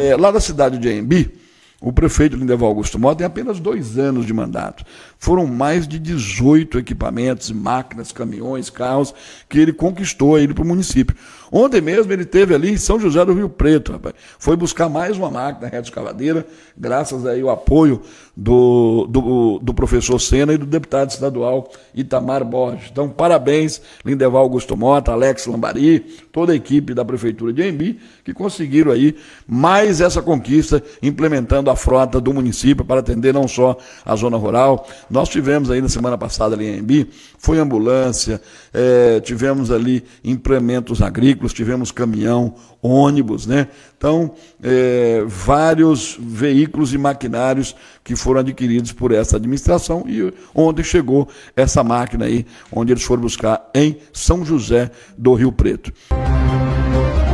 É, lá da cidade de Embi, o prefeito Lindeval Augusto Mota tem apenas dois anos de mandato. Foram mais de 18 equipamentos, máquinas, caminhões, carros que ele conquistou ele para o município. Ontem mesmo ele teve ali em São José do Rio Preto, rapaz. Foi buscar mais uma máquina escavadeira, graças aí ao apoio do, do, do professor Sena e do deputado estadual Itamar Borges. Então, parabéns, Lindeval Augusto Mota, Alex Lambari, toda a equipe da Prefeitura de Embi, que conseguiram aí mais essa conquista implementando da frota do município para atender não só a zona rural. Nós tivemos aí na semana passada ali em Embi, foi ambulância, é, tivemos ali implementos agrícolas, tivemos caminhão, ônibus, né? Então, é, vários veículos e maquinários que foram adquiridos por essa administração e onde chegou essa máquina aí, onde eles foram buscar em São José do Rio Preto. Música